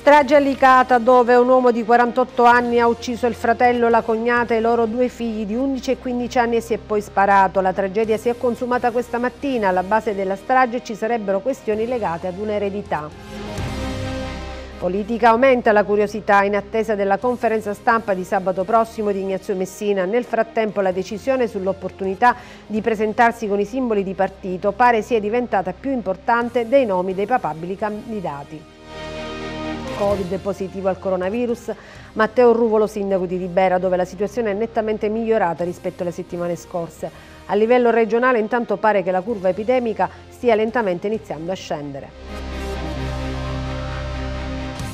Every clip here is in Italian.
Strage a Licata dove un uomo di 48 anni ha ucciso il fratello, la cognata e i loro due figli di 11 e 15 anni e si è poi sparato. La tragedia si è consumata questa mattina, alla base della strage ci sarebbero questioni legate ad un'eredità. Politica aumenta la curiosità in attesa della conferenza stampa di sabato prossimo di Ignazio Messina. Nel frattempo la decisione sull'opportunità di presentarsi con i simboli di partito pare sia diventata più importante dei nomi dei papabili candidati. Covid positivo al coronavirus, Matteo Ruvolo, sindaco di Libera, dove la situazione è nettamente migliorata rispetto alle settimane scorse. A livello regionale intanto pare che la curva epidemica stia lentamente iniziando a scendere.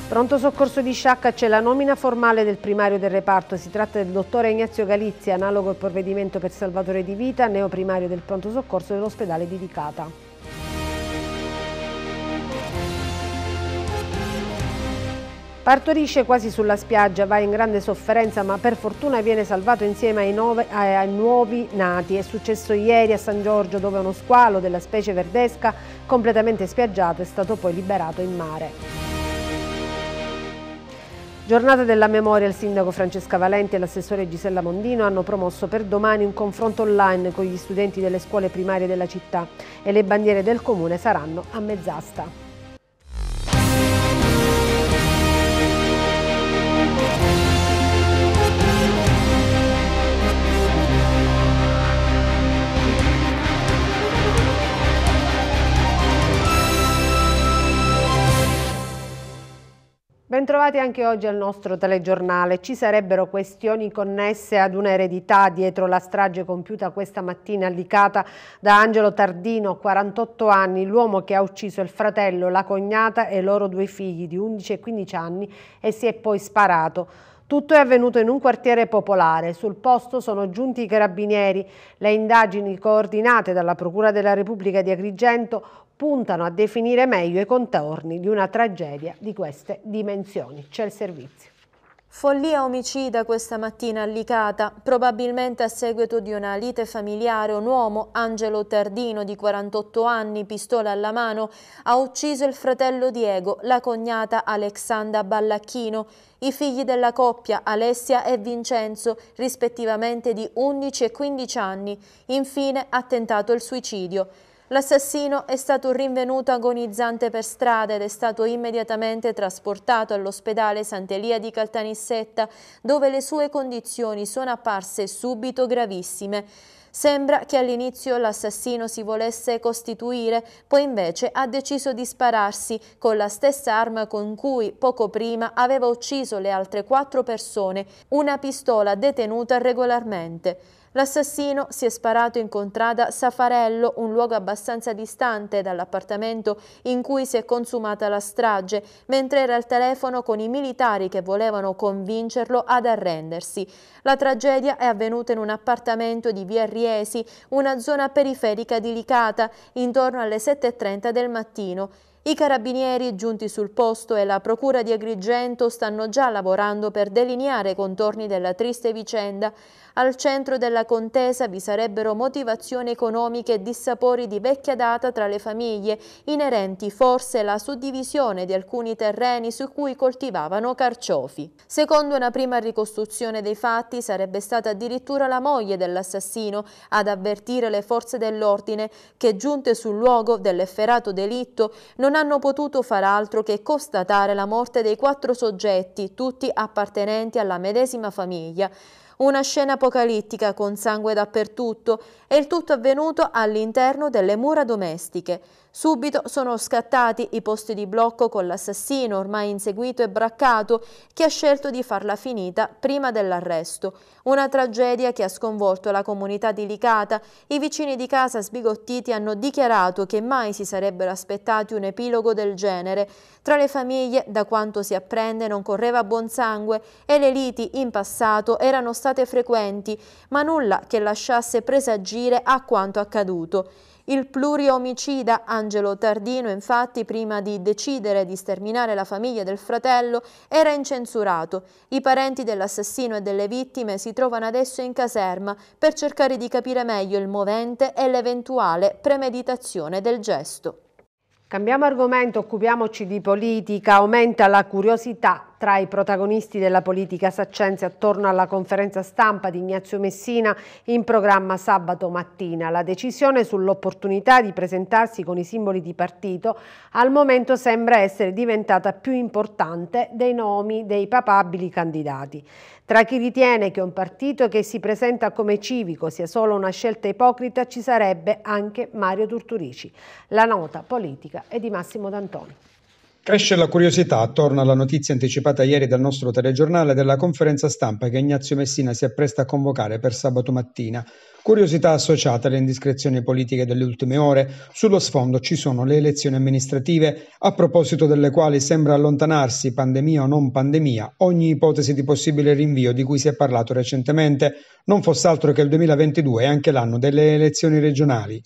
Pronto soccorso di Sciacca c'è la nomina formale del primario del reparto, si tratta del dottore Ignazio Galizia, analogo al provvedimento per Salvatore Di Vita, neoprimario del pronto soccorso dell'ospedale di Vicata. Partorisce quasi sulla spiaggia, va in grande sofferenza ma per fortuna viene salvato insieme ai, nove, ai, nuovi nati. È successo ieri a San Giorgio dove uno squalo della specie verdesca completamente spiaggiato è stato poi liberato in mare. Giornata della memoria, il sindaco Francesca Valenti e l'assessore Gisella Mondino hanno promosso per domani un confronto online con gli studenti delle scuole primarie della città e le bandiere del comune saranno a mezz'asta. Bentrovati anche oggi al nostro telegiornale. Ci sarebbero questioni connesse ad un'eredità dietro la strage compiuta questa mattina a Licata da Angelo Tardino, 48 anni, l'uomo che ha ucciso il fratello, la cognata e i loro due figli di 11 e 15 anni e si è poi sparato. Tutto è avvenuto in un quartiere popolare. Sul posto sono giunti i carabinieri. Le indagini coordinate dalla Procura della Repubblica di Agrigento puntano a definire meglio i contorni di una tragedia di queste dimensioni. C'è il servizio. Follia omicida questa mattina a Licata, probabilmente a seguito di una lite familiare, un uomo, Angelo Tardino, di 48 anni, pistola alla mano, ha ucciso il fratello Diego, la cognata Alexandra Ballacchino, i figli della coppia, Alessia e Vincenzo, rispettivamente di 11 e 15 anni. Infine ha tentato il suicidio. L'assassino è stato rinvenuto agonizzante per strada ed è stato immediatamente trasportato all'ospedale Sant'Elia di Caltanissetta, dove le sue condizioni sono apparse subito gravissime. Sembra che all'inizio l'assassino si volesse costituire, poi invece ha deciso di spararsi con la stessa arma con cui poco prima aveva ucciso le altre quattro persone, una pistola detenuta regolarmente. L'assassino si è sparato in contrada Safarello, un luogo abbastanza distante dall'appartamento in cui si è consumata la strage, mentre era al telefono con i militari che volevano convincerlo ad arrendersi. La tragedia è avvenuta in un appartamento di via Riesi, una zona periferica di Licata, intorno alle 7.30 del mattino. I carabinieri giunti sul posto e la procura di Agrigento stanno già lavorando per delineare i contorni della triste vicenda. Al centro della contesa vi sarebbero motivazioni economiche e dissapori di vecchia data tra le famiglie, inerenti forse alla suddivisione di alcuni terreni su cui coltivavano carciofi. Secondo una prima ricostruzione dei fatti sarebbe stata addirittura la moglie dell'assassino ad avvertire le forze dell'ordine che giunte sul luogo dell'efferato delitto non hanno potuto far altro che constatare la morte dei quattro soggetti, tutti appartenenti alla medesima famiglia. Una scena apocalittica con sangue dappertutto e il tutto avvenuto all'interno delle mura domestiche. Subito sono scattati i posti di blocco con l'assassino ormai inseguito e braccato che ha scelto di farla finita prima dell'arresto. Una tragedia che ha sconvolto la comunità di Licata. I vicini di casa sbigottiti hanno dichiarato che mai si sarebbero aspettati un epilogo del genere. Tra le famiglie, da quanto si apprende, non correva buon sangue e le liti in passato erano state frequenti, ma nulla che lasciasse presagire a quanto accaduto. Il pluriomicida Angelo Tardino, infatti, prima di decidere di sterminare la famiglia del fratello, era incensurato. I parenti dell'assassino e delle vittime si trovano adesso in caserma per cercare di capire meglio il movente e l'eventuale premeditazione del gesto. Cambiamo argomento, occupiamoci di politica, aumenta la curiosità tra i protagonisti della politica saccense attorno alla conferenza stampa di Ignazio Messina in programma sabato mattina. La decisione sull'opportunità di presentarsi con i simboli di partito al momento sembra essere diventata più importante dei nomi dei papabili candidati. Tra chi ritiene che un partito che si presenta come civico sia solo una scelta ipocrita ci sarebbe anche Mario Turturici. La nota politica è di Massimo D'Antoni. Cresce la curiosità attorno alla notizia anticipata ieri dal nostro telegiornale della conferenza stampa che Ignazio Messina si appresta a convocare per sabato mattina. Curiosità associata alle indiscrezioni politiche delle ultime ore. Sullo sfondo ci sono le elezioni amministrative, a proposito delle quali sembra allontanarsi, pandemia o non pandemia, ogni ipotesi di possibile rinvio di cui si è parlato recentemente, non fosse altro che il 2022 è anche l'anno delle elezioni regionali.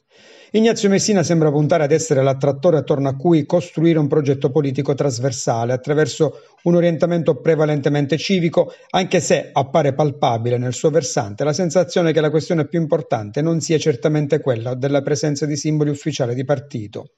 Ignazio Messina sembra puntare ad essere l'attrattore attorno a cui costruire un progetto politico trasversale attraverso un orientamento prevalentemente civico, anche se appare palpabile nel suo versante la sensazione che la questione più importante non sia certamente quella della presenza di simboli ufficiali di partito.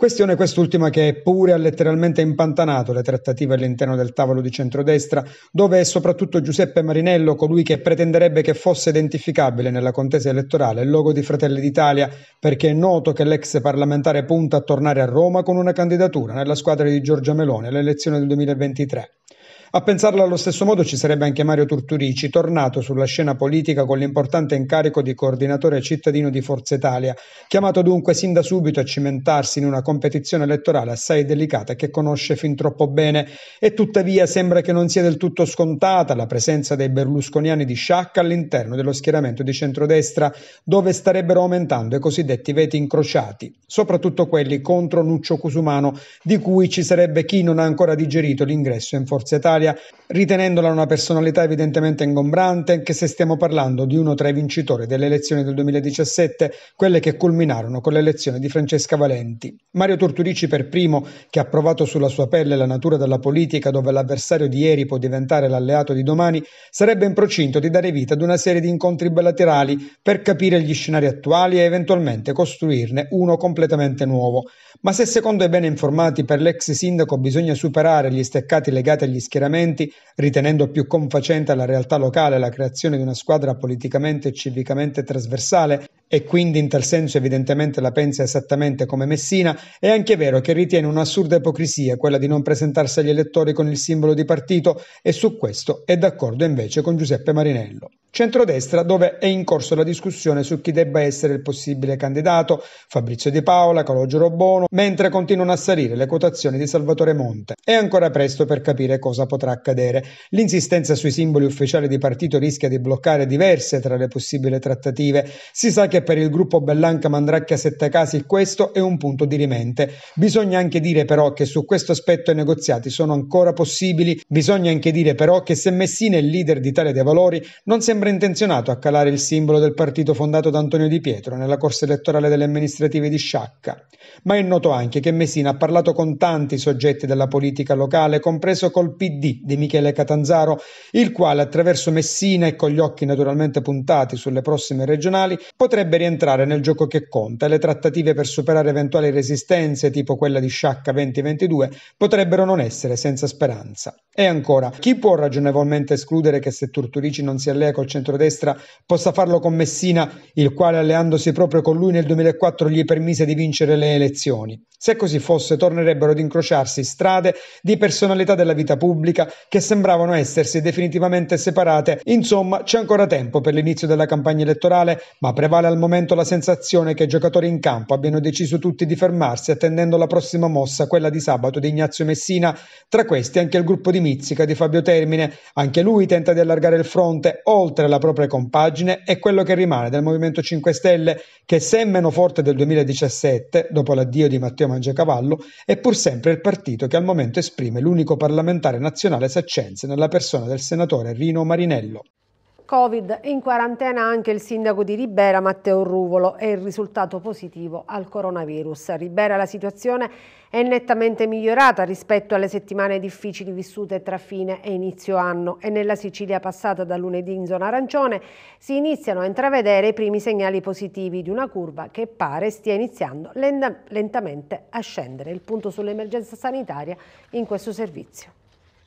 Questione quest'ultima che pure ha letteralmente impantanato le trattative all'interno del tavolo di centrodestra, dove è soprattutto Giuseppe Marinello colui che pretenderebbe che fosse identificabile nella contesa elettorale il logo di Fratelli d'Italia, perché è noto che l'ex parlamentare punta a tornare a Roma con una candidatura nella squadra di Giorgia Meloni alle elezioni del 2023. A pensarla allo stesso modo ci sarebbe anche Mario Turturici, tornato sulla scena politica con l'importante incarico di coordinatore cittadino di Forza Italia, chiamato dunque sin da subito a cimentarsi in una competizione elettorale assai delicata che conosce fin troppo bene e tuttavia sembra che non sia del tutto scontata la presenza dei berlusconiani di sciacca all'interno dello schieramento di centrodestra, dove starebbero aumentando i cosiddetti veti incrociati, soprattutto quelli contro Nuccio Cusumano, di cui ci sarebbe chi non ha ancora digerito l'ingresso in Forza Italia Italia, ritenendola una personalità evidentemente ingombrante, anche se stiamo parlando di uno tra i vincitori delle elezioni del 2017, quelle che culminarono con l'elezione di Francesca Valenti. Mario Torturici per primo, che ha provato sulla sua pelle la natura della politica dove l'avversario di ieri può diventare l'alleato di domani, sarebbe in procinto di dare vita ad una serie di incontri bilaterali per capire gli scenari attuali e eventualmente costruirne uno completamente nuovo. Ma se secondo i ben informati per l'ex sindaco bisogna superare gli steccati legati agli schieramenti, schieramenti, ritenendo più confacente alla realtà locale la creazione di una squadra politicamente e civicamente trasversale e quindi in tal senso evidentemente la pensa esattamente come Messina, è anche vero che ritiene un'assurda ipocrisia quella di non presentarsi agli elettori con il simbolo di partito e su questo è d'accordo invece con Giuseppe Marinello. Centrodestra dove è in corso la discussione su chi debba essere il possibile candidato, Fabrizio Di Paola, Calogero Bono, mentre continuano a salire le quotazioni di Salvatore Monte. È ancora presto per capire cosa potrà accadere. L'insistenza sui simboli ufficiali di partito rischia di bloccare diverse tra le possibili trattative. Si sa che per il gruppo Bellanca Mandracchia Sette Casi questo è un punto di rimente. Bisogna anche dire però che su questo aspetto i negoziati sono ancora possibili. Bisogna anche dire però che se Messina è il leader tale dei Valori non sembra sembra intenzionato a calare il simbolo del partito fondato da Antonio Di Pietro nella corsa elettorale delle amministrative di Sciacca, ma è noto anche che Messina ha parlato con tanti soggetti della politica locale, compreso col PD di Michele Catanzaro, il quale attraverso Messina e con gli occhi naturalmente puntati sulle prossime regionali potrebbe rientrare nel gioco che conta e le trattative per superare eventuali resistenze tipo quella di Sciacca 2022 potrebbero non essere senza speranza. E ancora, chi può ragionevolmente escludere che se Turturici non si allea col centrodestra possa farlo con Messina, il quale alleandosi proprio con lui nel 2004 gli permise di vincere le elezioni. Se così fosse, tornerebbero ad incrociarsi strade di personalità della vita pubblica che sembravano essersi definitivamente separate. Insomma, c'è ancora tempo per l'inizio della campagna elettorale, ma prevale al momento la sensazione che i giocatori in campo abbiano deciso tutti di fermarsi attendendo la prossima mossa, quella di sabato di Ignazio Messina. Tra questi anche il gruppo di Mizzica di Fabio Termine. Anche lui tenta di allargare il fronte oltre oltre la propria compagine è quello che rimane del Movimento 5 Stelle che, se meno forte del 2017, dopo l'addio di Matteo Mangiacavallo, è pur sempre il partito che al momento esprime l'unico parlamentare nazionale saccense nella persona del senatore Rino Marinello. Covid in quarantena anche il sindaco di Ribera Matteo Ruvolo e il risultato positivo al coronavirus. A Ribera la situazione è nettamente migliorata rispetto alle settimane difficili vissute tra fine e inizio anno e nella Sicilia passata da lunedì in zona arancione si iniziano a intravedere i primi segnali positivi di una curva che pare stia iniziando lentamente a scendere. Il punto sull'emergenza sanitaria in questo servizio.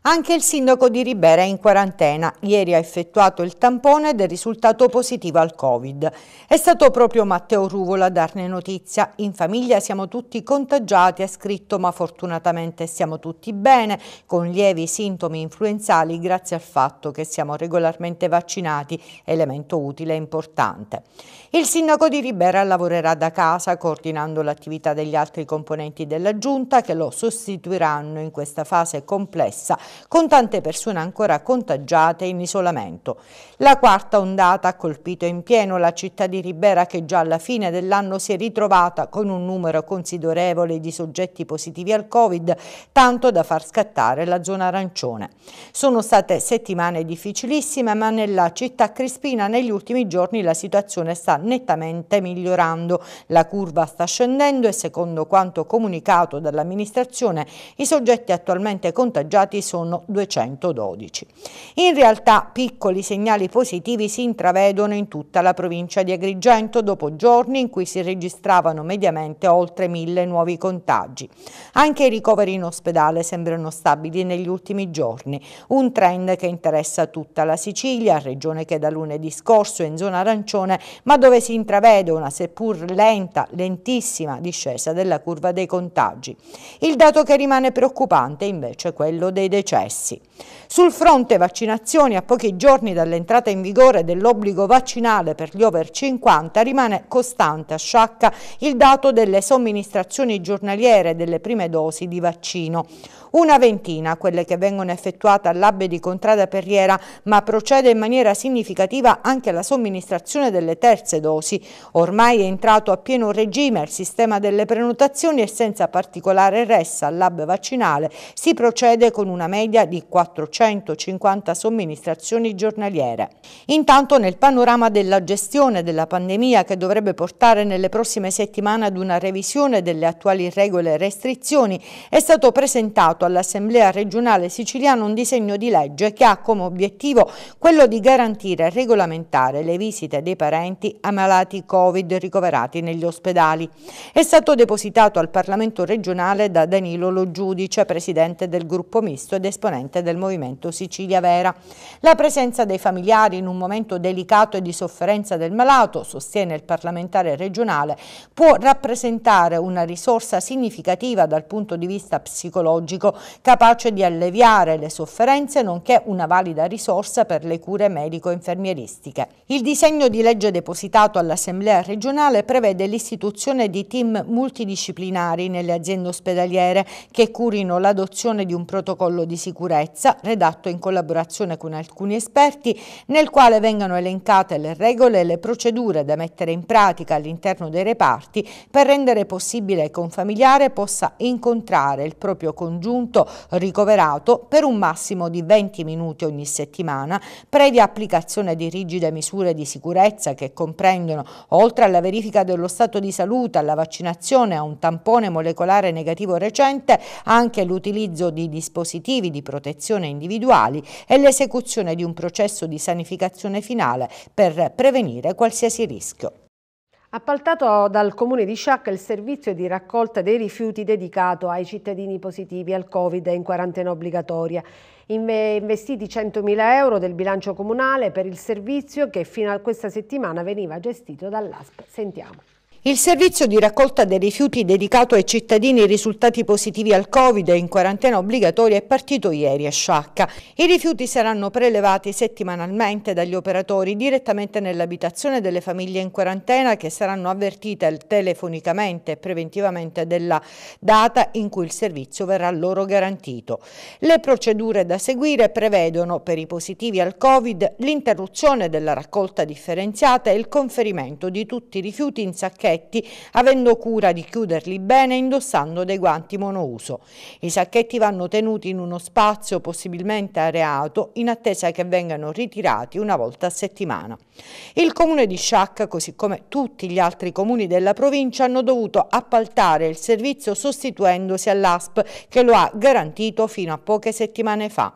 Anche il sindaco di Ribera è in quarantena. Ieri ha effettuato il tampone ed è risultato positivo al Covid. È stato proprio Matteo Ruvola a darne notizia. In famiglia siamo tutti contagiati, ha scritto, ma fortunatamente stiamo tutti bene, con lievi sintomi influenzali grazie al fatto che siamo regolarmente vaccinati, elemento utile e importante. Il sindaco di Ribera lavorerà da casa coordinando l'attività degli altri componenti della giunta che lo sostituiranno in questa fase complessa con tante persone ancora contagiate in isolamento. La quarta ondata ha colpito in pieno la città di Ribera che già alla fine dell'anno si è ritrovata con un numero considerevole di soggetti positivi al Covid, tanto da far scattare la zona arancione. Sono state settimane difficilissime, ma nella città crispina negli ultimi giorni la situazione sta nettamente migliorando. La curva sta scendendo e secondo quanto comunicato dall'amministrazione i soggetti attualmente contagiati sono sono 212. In realtà piccoli segnali positivi si intravedono in tutta la provincia di Agrigento dopo giorni in cui si registravano mediamente oltre mille nuovi contagi. Anche i ricoveri in ospedale sembrano stabili negli ultimi giorni, un trend che interessa tutta la Sicilia, regione che da lunedì scorso è in zona arancione, ma dove si intravede una seppur lenta, lentissima discesa della curva dei contagi. Il dato che rimane preoccupante invece è quello dei decessi Chelsea. Sul fronte vaccinazioni, a pochi giorni dall'entrata in vigore dell'obbligo vaccinale per gli over 50, rimane costante a sciacca il dato delle somministrazioni giornaliere delle prime dosi di vaccino. Una ventina quelle che vengono effettuate all'abbe di Contrada Perriera, ma procede in maniera significativa anche la somministrazione delle terze dosi. Ormai è entrato a pieno regime il sistema delle prenotazioni e senza particolare ressa all'hub vaccinale si procede con una media di 400 250 somministrazioni giornaliere. Intanto nel panorama della gestione della pandemia che dovrebbe portare nelle prossime settimane ad una revisione delle attuali regole e restrizioni è stato presentato all'Assemblea regionale siciliana un disegno di legge che ha come obiettivo quello di garantire e regolamentare le visite dei parenti a malati Covid ricoverati negli ospedali. È stato depositato al Parlamento regionale da Danilo Lo Giudice, presidente del gruppo misto ed esponente del Movimento Agrigento, Sicilia Vera. La presenza dei familiari in un momento delicato e di sofferenza del malato, sostiene il parlamentare regionale, può rappresentare una risorsa significativa dal punto di vista psicologico, capace di alleviare le sofferenze, nonché una valida risorsa per le cure medico-infermieristiche. Il disegno di legge depositato all'Assemblea regionale prevede l'istituzione di team multidisciplinari nelle aziende ospedaliere che curino l'adozione di un protocollo di sicurezza redatto adatto in collaborazione con alcuni esperti nel quale vengano elencate le regole e le procedure da mettere in pratica all'interno dei reparti per rendere possibile che un familiare possa incontrare il proprio congiunto ricoverato per un massimo di 20 minuti ogni settimana previa applicazione di rigide misure di sicurezza che comprendono oltre alla verifica dello stato di salute, alla vaccinazione, a un tampone molecolare negativo recente anche l'utilizzo di dispositivi di protezione individuale individuali e l'esecuzione di un processo di sanificazione finale per prevenire qualsiasi rischio. Appaltato dal comune di Sciacca il servizio di raccolta dei rifiuti dedicato ai cittadini positivi al Covid in quarantena obbligatoria. Investiti 100.000 euro del bilancio comunale per il servizio che fino a questa settimana veniva gestito dall'ASP. Sentiamo. Il servizio di raccolta dei rifiuti dedicato ai cittadini risultati positivi al Covid e in quarantena obbligatoria è partito ieri a Sciacca. I rifiuti saranno prelevati settimanalmente dagli operatori direttamente nell'abitazione delle famiglie in quarantena che saranno avvertite telefonicamente e preventivamente della data in cui il servizio verrà loro garantito. Le procedure da seguire prevedono per i positivi al Covid l'interruzione della raccolta differenziata e il conferimento di tutti i rifiuti in sacchetto sacchetti, avendo cura di chiuderli bene indossando dei guanti monouso. I sacchetti vanno tenuti in uno spazio possibilmente areato in attesa che vengano ritirati una volta a settimana. Il comune di Sciacca, così come tutti gli altri comuni della provincia, hanno dovuto appaltare il servizio sostituendosi all'ASP che lo ha garantito fino a poche settimane fa.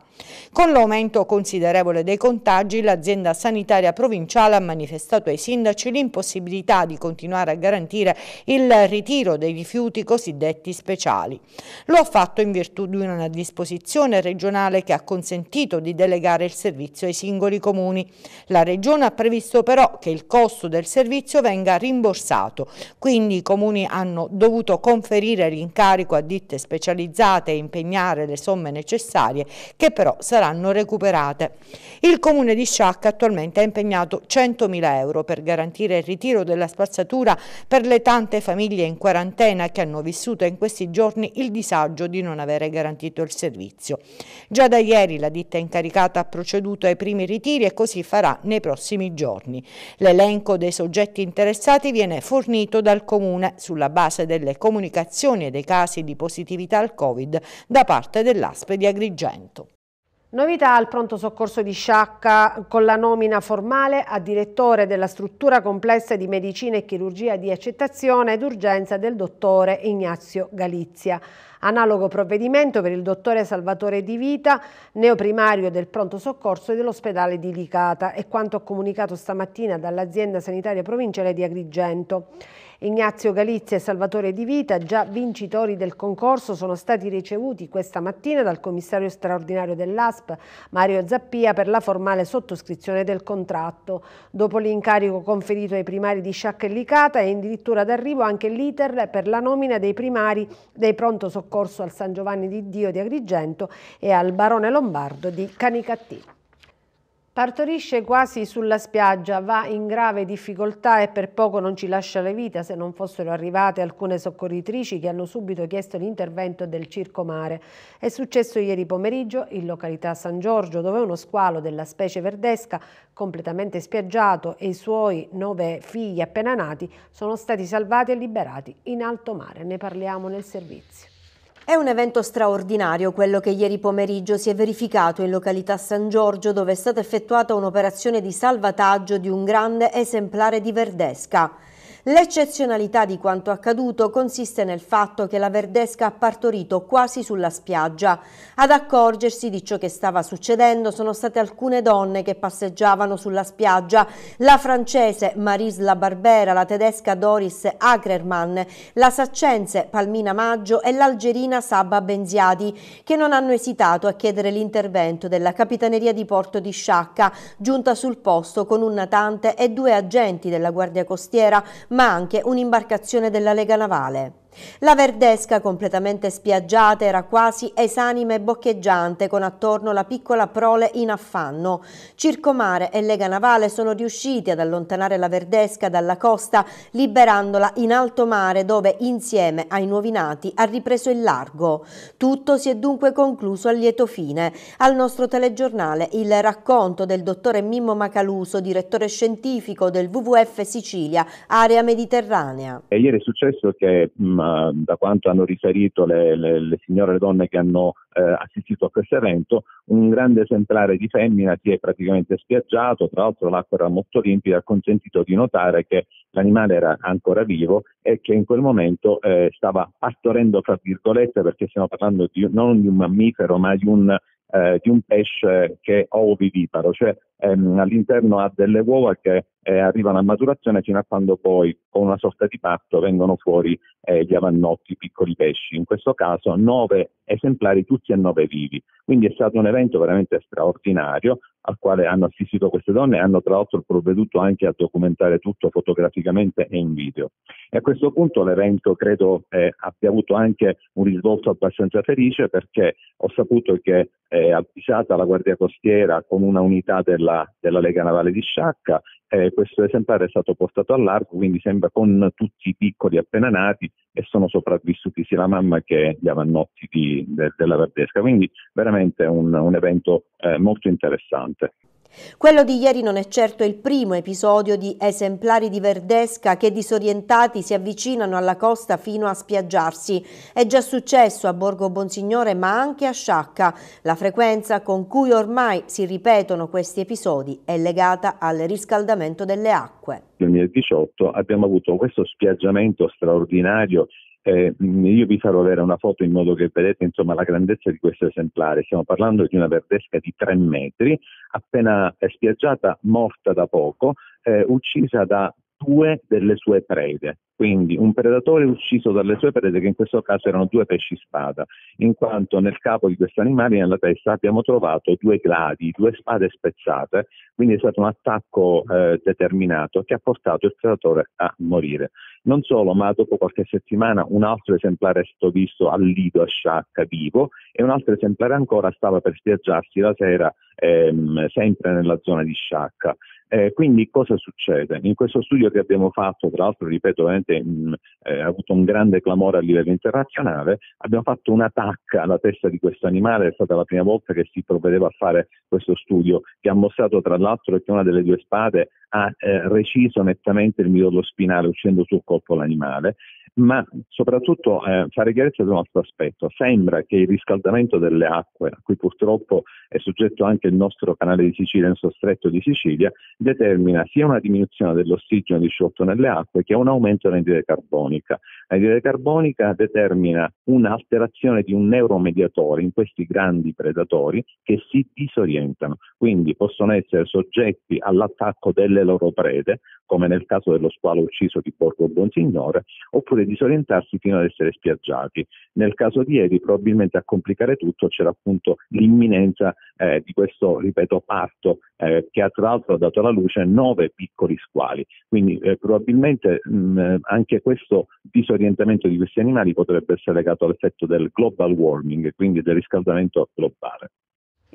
Con l'aumento considerevole dei contagi, l'azienda sanitaria provinciale ha manifestato ai sindaci l'impossibilità di continuare a garantire il ritiro dei rifiuti cosiddetti speciali. Lo ha fatto in virtù di una disposizione regionale che ha consentito di delegare il servizio ai singoli comuni. La Regione ha previsto però che il costo del servizio venga rimborsato, quindi i comuni hanno dovuto conferire l'incarico a ditte specializzate e impegnare le somme necessarie che però però saranno recuperate. Il comune di Sciacca attualmente ha impegnato 100.000 euro per garantire il ritiro della spazzatura per le tante famiglie in quarantena che hanno vissuto in questi giorni il disagio di non avere garantito il servizio. Già da ieri la ditta incaricata ha proceduto ai primi ritiri e così farà nei prossimi giorni. L'elenco dei soggetti interessati viene fornito dal Comune sulla base delle comunicazioni e dei casi di positività al Covid da parte dell'ASPE di Agrigento. Novità al pronto soccorso di Sciacca con la nomina formale a direttore della struttura complessa di medicina e chirurgia di accettazione ed urgenza del dottore Ignazio Galizia. Analogo provvedimento per il dottore Salvatore Di Vita, neoprimario del pronto soccorso dell'ospedale di Licata, è quanto comunicato stamattina dall'azienda sanitaria provinciale di Agrigento. Ignazio Galizia e Salvatore Di Vita, già vincitori del concorso, sono stati ricevuti questa mattina dal commissario straordinario dell'ASP Mario Zappia per la formale sottoscrizione del contratto. Dopo l'incarico conferito ai primari di Sciacca e Licata è addirittura d'arrivo anche l'iter per la nomina dei primari dei pronto soccorso al San Giovanni di Dio di Agrigento e al Barone Lombardo di Canicattì. Partorisce quasi sulla spiaggia, va in grave difficoltà e per poco non ci lascia la vita se non fossero arrivate alcune soccorritrici che hanno subito chiesto l'intervento del Circo Mare. È successo ieri pomeriggio in località San Giorgio dove uno squalo della specie verdesca completamente spiaggiato e i suoi nove figli appena nati sono stati salvati e liberati in alto mare. Ne parliamo nel servizio. È un evento straordinario quello che ieri pomeriggio si è verificato in località San Giorgio dove è stata effettuata un'operazione di salvataggio di un grande esemplare di verdesca. L'eccezionalità di quanto accaduto consiste nel fatto che la Verdesca ha partorito quasi sulla spiaggia. Ad accorgersi di ciò che stava succedendo sono state alcune donne che passeggiavano sulla spiaggia, la francese La Barbera, la tedesca Doris Ackermann, la saccense Palmina Maggio e l'algerina Saba Benziadi, che non hanno esitato a chiedere l'intervento della Capitaneria di Porto di Sciacca, giunta sul posto con un natante e due agenti della Guardia Costiera, ma anche un'imbarcazione della Lega Navale. La verdesca completamente spiaggiata era quasi esanime e boccheggiante con attorno la piccola prole in affanno. Circomare e Lega Navale sono riusciti ad allontanare la verdesca dalla costa liberandola in alto mare dove insieme ai nuovi nati ha ripreso il largo. Tutto si è dunque concluso a lieto fine. Al nostro telegiornale il racconto del dottore Mimmo Macaluso, direttore scientifico del WWF Sicilia, area mediterranea. E ieri è successo che mh, Ehm, da, quanto hanno riferito le, le, le signore e le donne che hanno eh, assistito a questo evento, un grande esemplare di femmina si è praticamente spiaggiato, tra l'altro l'acqua era molto limpida, ha consentito di notare che l'animale era ancora vivo e che in quel momento eh, stava pastorendo, tra virgolette, perché stiamo parlando di, non di un mammifero, ma di un, eh, di un pesce che è oviviparo, cioè ehm, all'interno ha delle uova che eh, arrivano a maturazione fino a quando poi con una sorta di patto vengono fuori eh, gli avannotti, i piccoli pesci. In questo caso nove esemplari, tutti e nove vivi. Quindi è stato un evento veramente straordinario al quale hanno assistito queste donne e hanno tra l'altro provveduto anche a documentare tutto fotograficamente e in video. E a questo punto l'evento credo eh, abbia avuto anche un risvolto abbastanza felice perché ho saputo che eh, a la Guardia Costiera con una unità del della, della Lega Navale di Sciacca. Eh, questo esemplare è stato portato all'arco, quindi sembra con tutti i piccoli appena nati e sono sopravvissuti sia la mamma che gli avannotti di, de, della Verdesca. Quindi veramente un, un evento eh, molto interessante. Quello di ieri non è certo il primo episodio di esemplari di verdesca che disorientati si avvicinano alla costa fino a spiaggiarsi. È già successo a Borgo Bonsignore ma anche a Sciacca. La frequenza con cui ormai si ripetono questi episodi è legata al riscaldamento delle acque. Nel 2018 abbiamo avuto questo spiaggiamento straordinario eh, io vi farò avere una foto in modo che vedete insomma, la grandezza di questo esemplare. Stiamo parlando di una verdesca di 3 metri, appena spiaggiata, morta da poco, eh, uccisa da due delle sue prede. Quindi un predatore ucciso dalle sue prede, che in questo caso erano due pesci spada, in quanto nel capo di questo animale, nella testa, abbiamo trovato due gladi, due spade spezzate, quindi è stato un attacco eh, determinato che ha portato il predatore a morire. Non solo, ma dopo qualche settimana un altro esemplare è stato visto al lido a Sciacca vivo e un altro esemplare ancora stava per spiaggiarsi la sera ehm, sempre nella zona di Sciacca. Eh, quindi cosa succede? In questo studio che abbiamo fatto, tra l'altro ripeto, veramente eh, ha avuto un grande clamore a livello internazionale, abbiamo fatto una tacca alla testa di questo animale, è stata la prima volta che si provvedeva a fare questo studio, che ha mostrato tra l'altro che una delle due spade ha eh, reciso nettamente il midollo spinale uscendo sul corpo l'animale ma soprattutto eh, fare chiarezza su un altro aspetto. Sembra che il riscaldamento delle acque, a cui purtroppo è soggetto anche il nostro canale di Sicilia, il nostro stretto di Sicilia, determina sia una diminuzione dell'ossigeno disciolto nelle acque che un aumento dell'anidride carbonica. L'anidride carbonica determina un'alterazione di un neuromediatore in questi grandi predatori che si disorientano, quindi possono essere soggetti all'attacco delle loro prede, come nel caso dello squalo ucciso di Borgo Bonsignore, oppure disorientarsi fino ad essere spiaggiati. Nel caso di ieri probabilmente a complicare tutto c'era appunto l'imminenza eh, di questo, ripeto, parto eh, che ha tra l'altro dato alla luce nove piccoli squali. Quindi eh, probabilmente mh, mm, eh, anche questo disorientamento di questi animali potrebbe essere legato all'effetto del global warming, quindi del riscaldamento globale.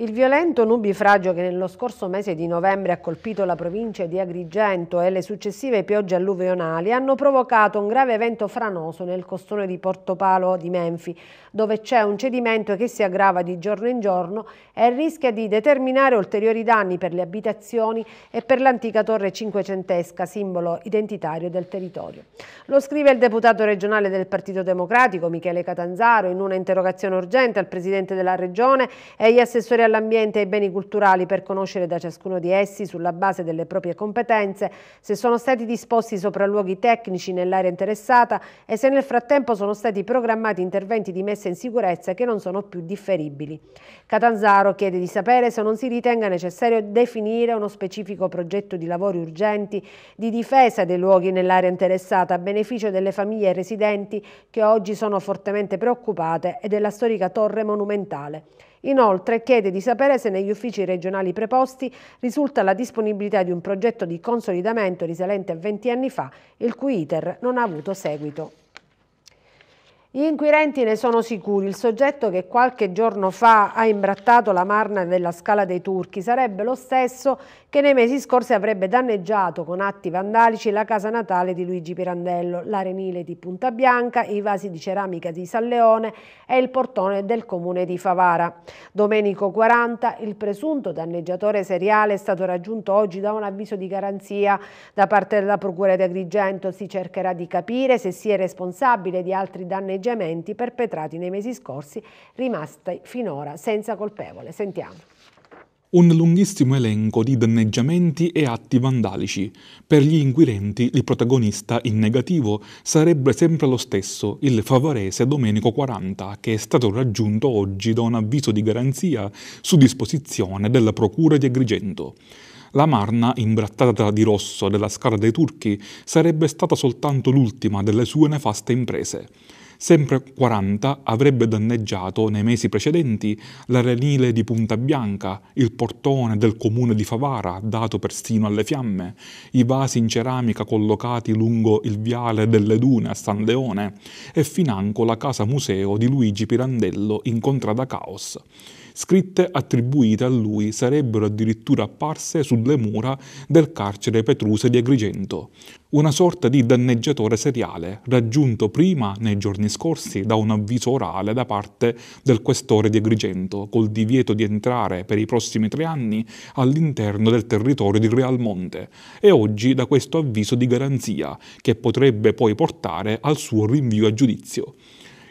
Il violento nubifragio che nello scorso mese di novembre ha colpito la provincia di Agrigento e le successive piogge alluvionali hanno provocato un grave evento franoso nel costone di Portopalo di Menfi, dove c'è un cedimento che si aggrava di giorno in giorno e rischia di determinare ulteriori danni per le abitazioni e per l'antica torre cinquecentesca, simbolo identitario del territorio. Lo scrive il deputato regionale del Partito Democratico, Michele Catanzaro, in una interrogazione urgente al Presidente della Regione e agli assessori alla all'ambiente e ai beni culturali per conoscere da ciascuno di essi, sulla base delle proprie competenze, se sono stati disposti sopralluoghi tecnici nell'area interessata e se nel frattempo sono stati programmati interventi di messa in sicurezza che non sono più differibili. Catanzaro chiede di sapere se non si ritenga necessario definire uno specifico progetto di lavori urgenti di difesa dei luoghi nell'area interessata a beneficio delle famiglie residenti che oggi sono fortemente preoccupate e della storica torre monumentale. Inoltre chiede di sapere se negli uffici regionali preposti risulta la disponibilità di un progetto di consolidamento risalente a 20 anni fa, il cui iter non ha avuto seguito. Gli inquirenti ne sono sicuri, il soggetto che qualche giorno fa ha imbrattato la marna della scala dei turchi sarebbe lo stesso che nei mesi scorsi avrebbe danneggiato con atti vandalici la casa natale di Luigi Pirandello, l'arenile di Punta Bianca, i vasi di ceramica di San Leone e il portone del comune di Favara. Domenico 40, il presunto danneggiatore seriale è stato raggiunto oggi da un avviso di garanzia da parte della Procura di Agrigento. Si cercherà di capire se sia responsabile di altri danneggiatori danneggiamenti perpetrati nei mesi scorsi, rimasti finora senza colpevole. Sentiamo un lunghissimo elenco di danneggiamenti e atti vandalici. Per gli inquirenti il protagonista in negativo sarebbe sempre lo stesso, il favorese Domenico 40, che è stato raggiunto oggi da un avviso di garanzia su disposizione della Procura di Agrigento. La Marna, imbrattata di rosso della scala dei turchi, sarebbe stata soltanto l'ultima delle sue nefaste imprese sempre 40 avrebbe danneggiato nei mesi precedenti l'arenile di Punta Bianca, il portone del comune di Favara, dato persino alle fiamme, i vasi in ceramica collocati lungo il viale delle Dune a San Leone e financo la casa museo di Luigi Pirandello in Contrada Caos scritte attribuite a lui sarebbero addirittura apparse sulle mura del carcere Petruse di Agrigento, una sorta di danneggiatore seriale, raggiunto prima nei giorni scorsi da un avviso orale da parte del questore di Agrigento, col divieto di entrare per i prossimi tre anni all'interno del territorio di Real Monte, e oggi da questo avviso di garanzia, che potrebbe poi portare al suo rinvio a giudizio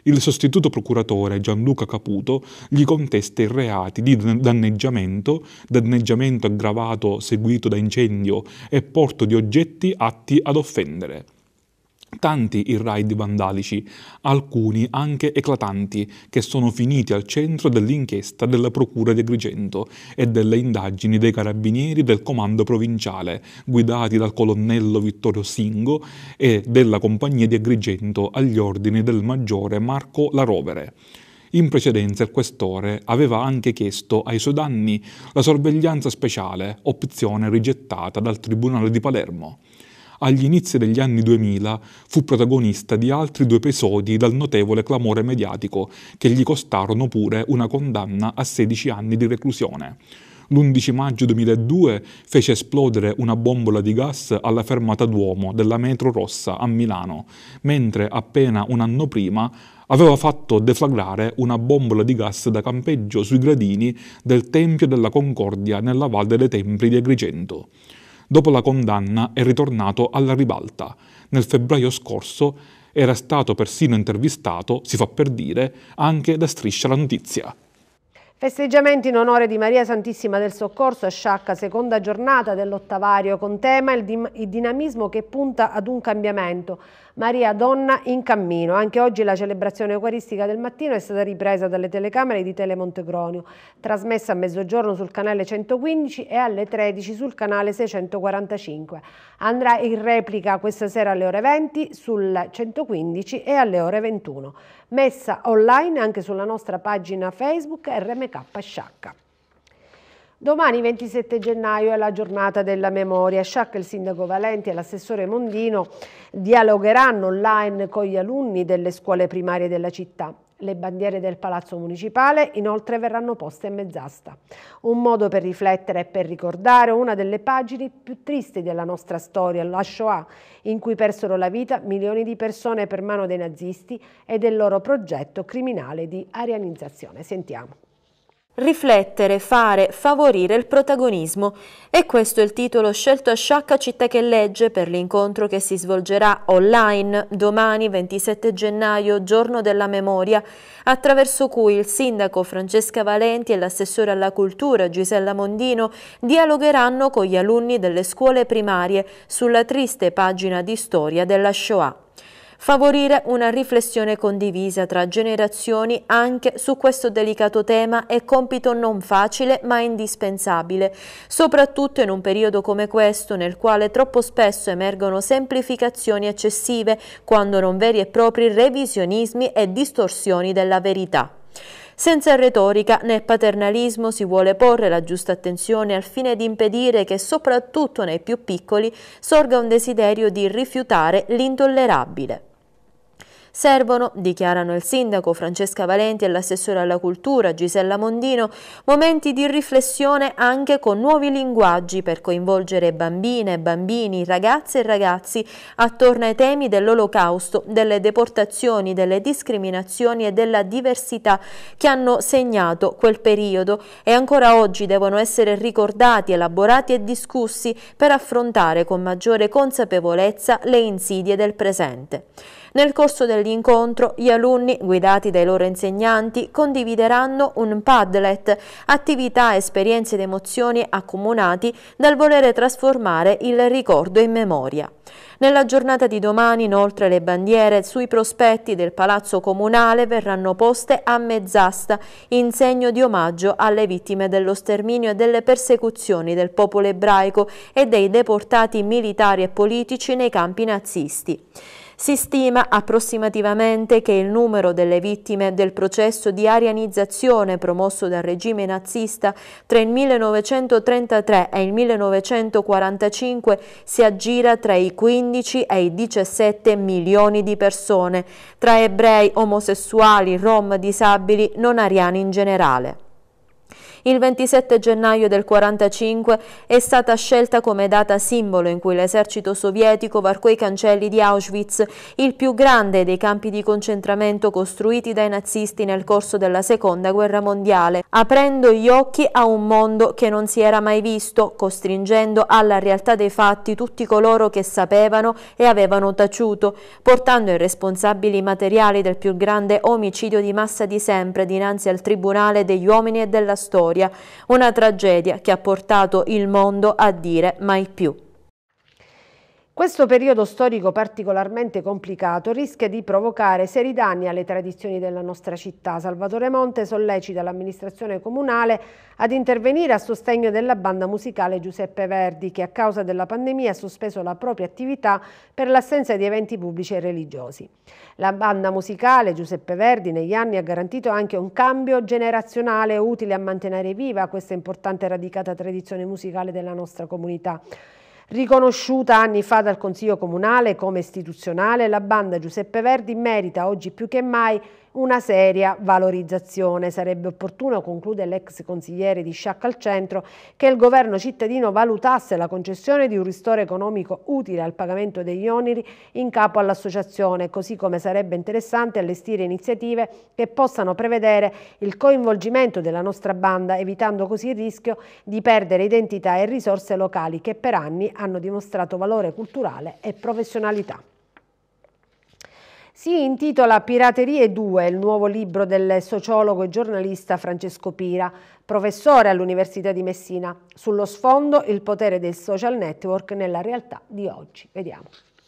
il sostituto procuratore Gianluca Caputo gli contesta i reati di danneggiamento, danneggiamento aggravato seguito da incendio e porto di oggetti atti ad offendere. Tanti i raid vandalici, alcuni anche eclatanti, che sono finiti al centro dell'inchiesta della Procura di Agrigento e delle indagini dei carabinieri del comando provinciale, guidati dal colonnello Vittorio Singo e della compagnia di Agrigento agli ordini del maggiore Marco Larovere. In precedenza il questore aveva anche chiesto ai suoi danni la sorveglianza speciale, opzione rigettata dal Tribunale di Palermo agli inizi degli anni 2000 fu protagonista di altri due episodi dal notevole clamore mediatico che gli costarono pure una condanna a 16 anni di reclusione l'11 maggio 2002 fece esplodere una bombola di gas alla fermata Duomo della metro rossa a Milano, mentre appena un anno prima aveva fatto deflagrare una bombola di gas da campeggio sui gradini del Tempio della Concordia nella Valle dei Templi di Agrigento dopo la condanna è ritornato alla ribalta. Nel febbraio scorso era stato persino intervistato, si fa per dire, anche da Striscia la Notizia. Festeggiamenti in onore di Maria Santissima del Soccorso a Sciacca, seconda giornata dell'ottavario con tema il, dinamismo che punta ad un cambiamento. Maria Donna in Cammino. Anche oggi la celebrazione eucaristica del mattino è stata ripresa dalle telecamere di Tele Montegronio, trasmessa a mezzogiorno sul canale 115 e alle 13 sul canale 645. Andrà in replica questa sera alle ore 20 sul 115 e alle ore 21. Messa online anche sulla nostra pagina Facebook RMK Sciacca. Domani 27 gennaio è la giornata della memoria. Sciacca il sindaco Valenti e l'assessore Mondino dialogheranno online con gli alunni delle scuole primarie della città. Le bandiere del palazzo municipale inoltre verranno poste a mezz'asta. Un modo per riflettere e per ricordare una delle pagine più tristi della nostra storia, la Shoah, in cui persero la vita milioni di persone per mano dei nazisti e del loro progetto criminale di arianizzazione. Sentiamo. Riflettere, fare, favorire il protagonismo. E questo è il titolo scelto a Sciacca Città che legge per l'incontro che si svolgerà online domani 27 gennaio, giorno della memoria, attraverso cui il sindaco Francesca Valenti e l'assessore alla cultura Gisella Mondino dialogheranno con gli alunni delle scuole primarie sulla triste pagina di storia della Shoah favorire una riflessione condivisa tra generazioni anche su questo delicato tema è compito non facile ma indispensabile, soprattutto in un periodo come questo nel quale troppo spesso emergono semplificazioni eccessive quando non veri e propri revisionismi e distorsioni della verità. Senza retorica né paternalismo si vuole porre la giusta attenzione al fine di impedire che soprattutto nei più piccoli sorga un desiderio di rifiutare l'intollerabile. Servono, dichiarano il sindaco Francesca Valenti e l'assessore alla cultura Gisella Mondino, momenti di riflessione anche con nuovi linguaggi per coinvolgere bambine, bambini, ragazze e ragazzi attorno ai temi dell'olocausto, delle deportazioni, delle discriminazioni e della diversità che hanno segnato quel periodo e ancora oggi devono essere ricordati, elaborati e discussi per affrontare con maggiore consapevolezza le insidie del presente. Nel corso dell'incontro gli alunni, guidati dai loro insegnanti, condivideranno un Padlet, attività, esperienze ed emozioni accomunati dal volere trasformare il ricordo in memoria. Nella giornata di domani, inoltre, le bandiere sui prospetti del Palazzo Comunale verranno poste a mezz'asta in segno di omaggio alle vittime dello sterminio e delle persecuzioni del popolo ebraico e dei deportati militari e politici nei campi nazisti. Si stima approssimativamente che il numero delle vittime del processo di arianizzazione promosso dal regime nazista tra il 1933 e il 1945 si aggira tra i 15 e i 17 milioni di persone, tra ebrei, omosessuali, rom, disabili, non ariani in generale. Il 27 gennaio del 1945 è stata scelta come data simbolo in cui l'esercito sovietico varcò i cancelli di Auschwitz, il più grande dei campi di concentramento costruiti dai nazisti nel corso della Seconda Guerra Mondiale, aprendo gli occhi a un mondo che non si era mai visto, costringendo alla realtà dei fatti tutti coloro che sapevano e avevano taciuto, portando i responsabili materiali del più grande omicidio di massa di sempre dinanzi al Tribunale degli uomini e della storia storia, una tragedia che ha portato il mondo a dire mai più. Questo periodo storico particolarmente complicato rischia di provocare seri danni alle tradizioni della nostra città. Salvatore Monte sollecita l'amministrazione comunale ad intervenire a sostegno della banda musicale Giuseppe Verdi che a causa della pandemia ha sospeso la propria attività per l'assenza di eventi pubblici e religiosi. La banda musicale Giuseppe Verdi negli anni ha garantito anche un cambio generazionale utile a mantenere viva questa importante e radicata tradizione musicale della nostra comunità. Riconosciuta anni fa dal Consiglio Comunale come istituzionale, la banda Giuseppe Verdi merita oggi più che mai una seria valorizzazione. Sarebbe opportuno, conclude l'ex consigliere di Sciacca al Centro, che il governo cittadino valutasse la concessione di un ristoro economico utile al pagamento degli oneri in capo all'associazione, così come sarebbe interessante allestire iniziative che possano prevedere il coinvolgimento della nostra banda, evitando così il rischio di perdere identità e risorse locali che per anni hanno dimostrato valore culturale e professionalità. Si intitola Piraterie 2, il nuovo libro del sociologo e giornalista Francesco Pira, professore all'Università di Messina. Sullo sfondo il potere dei social network nella realtà di oggi. Vediamo.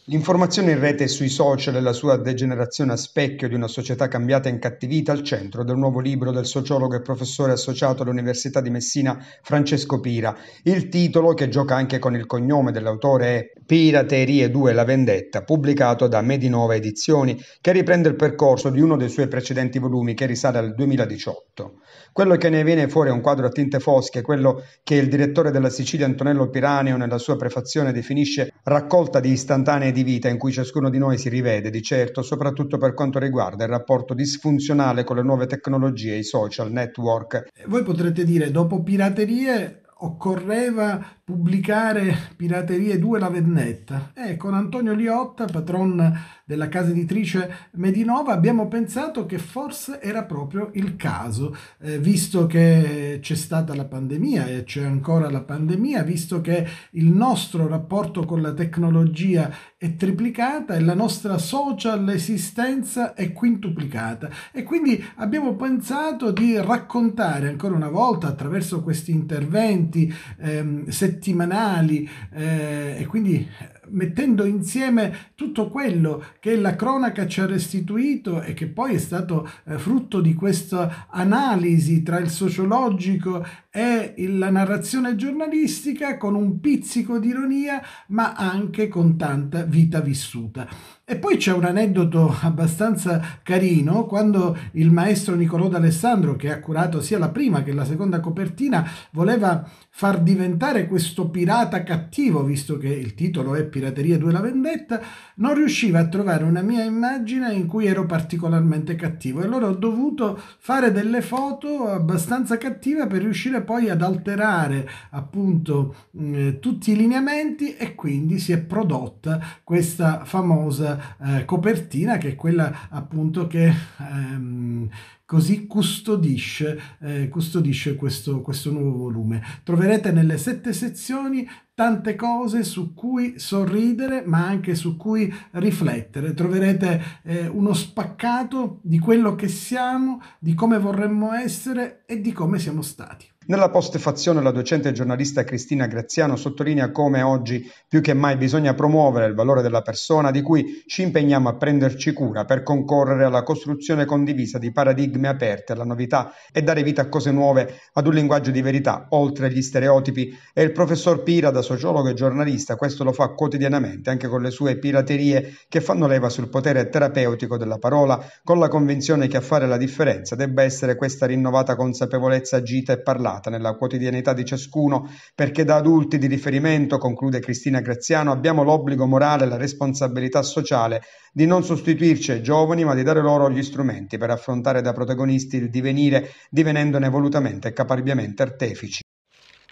L'informazione in rete e sui social e la sua degenerazione a specchio di una società cambiata e incattivita al centro del nuovo libro del sociologo e professore associato all'Università di Messina Francesco Pira. Il titolo, che gioca anche con il cognome dell'autore, è Piraterie 2 La vendetta, pubblicato da Medinova Edizioni, che riprende il percorso di uno dei suoi precedenti volumi che risale al 2018. Quello che ne viene fuori è un quadro a tinte fosche, quello che il direttore della Sicilia Antonello Piraneo nella sua prefazione definisce raccolta di istantanee di vita in cui ciascuno di noi si rivede, di certo, soprattutto per quanto riguarda il rapporto disfunzionale con le nuove tecnologie, i social network. Voi potrete dire, dopo piraterie occorreva pubblicare Piraterie 2 la Vennetta e eh, con Antonio Liotta, patron della casa editrice Medinova, abbiamo pensato che forse era proprio il caso, eh, visto che c'è stata la pandemia e c'è ancora la pandemia, visto che il nostro rapporto con la tecnologia è triplicata e la nostra social esistenza è quintuplicata. E quindi abbiamo pensato di raccontare ancora una volta attraverso questi interventi ehm, settimanali eh, e quindi mettendo insieme tutto quello che la cronaca ci ha restituito e che poi è stato eh, frutto di questa analisi tra il sociologico e la narrazione giornalistica con un pizzico di ironia ma anche con tanta vita vissuta. E poi c'è un aneddoto abbastanza carino quando il maestro Nicolò d'Alessandro, che ha curato sia la prima che la seconda copertina, voleva far diventare questo pirata cattivo, visto che il titolo è Pirateria 2 la vendetta, non riusciva a trovare una mia immagine in cui ero particolarmente cattivo e allora ho dovuto fare delle foto abbastanza cattive per riuscire poi ad alterare appunto eh, tutti i lineamenti e quindi si è prodotta questa famosa eh, copertina che è quella appunto che ehm, così custodisce, eh, custodisce questo, questo nuovo volume. Troverete nelle sette sezioni tante cose su cui sorridere ma anche su cui riflettere. Troverete eh, uno spaccato di quello che siamo, di come vorremmo essere e di come siamo stati. Nella postfazione la docente giornalista Cristina Graziano sottolinea come oggi più che mai bisogna promuovere il valore della persona di cui ci impegniamo a prenderci cura per concorrere alla costruzione condivisa di paradigme aperte alla novità e dare vita a cose nuove, ad un linguaggio di verità oltre agli stereotipi e il professor Pira da sociologo e giornalista questo lo fa quotidianamente anche con le sue piraterie che fanno leva sul potere terapeutico della parola con la convinzione che a fare la differenza debba essere questa rinnovata consapevolezza agita e parlata integrata nella quotidianità di ciascuno, perché da adulti di riferimento, conclude Cristina Graziano, abbiamo l'obbligo morale e la responsabilità sociale di non sostituirci ai giovani, ma di dare loro gli strumenti per affrontare da protagonisti il divenire, divenendone volutamente e caparbiamente artefici.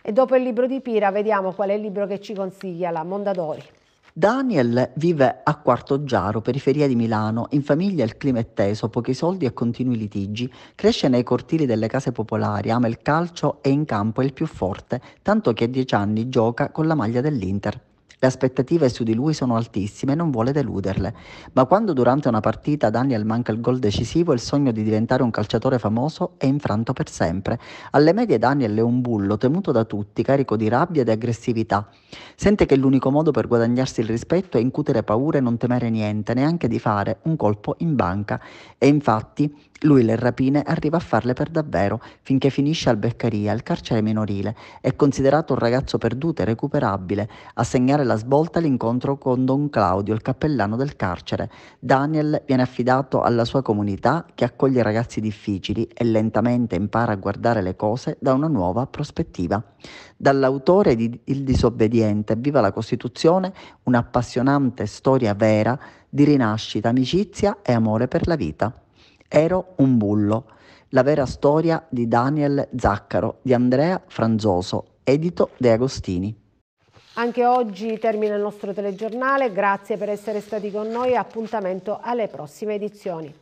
E dopo il libro di Pira vediamo qual è il libro che ci consiglia la Mondadori. Daniel vive a Quarto Giaro, periferia di Milano. In famiglia il clima è teso, pochi soldi e continui litigi. Cresce nei cortili delle case popolari, ama il calcio e in campo è il più forte, tanto che a dieci anni gioca con la maglia dell'Inter. Le aspettative su di lui sono altissime e non vuole deluderle. Ma quando durante una partita Daniel manca il gol decisivo, il sogno di diventare un calciatore famoso è infranto per sempre. Alle medie Daniel è un bullo, temuto da tutti, carico di rabbia e di aggressività. Sente che l'unico modo per guadagnarsi il rispetto è incutere paura e non temere niente, neanche di fare un colpo in banca. E infatti lui le rapine arriva a farle per davvero, finché finisce al Beccaria, il carcere minorile. È considerato un ragazzo perduto e recuperabile. A segnare la svolta l'incontro con Don Claudio, il cappellano del carcere. Daniel viene affidato alla sua comunità che accoglie ragazzi difficili e lentamente impara a guardare le cose da una nuova prospettiva. Dall'autore di Il disobbediente, Viva la Costituzione, un'appassionante storia vera di rinascita, amicizia e amore per la vita. Ero un bullo. La vera storia di Daniel Zaccaro di Andrea Franzoso, edito De Agostini. Anche oggi termina il nostro telegiornale, grazie per essere stati con noi appuntamento alle prossime edizioni.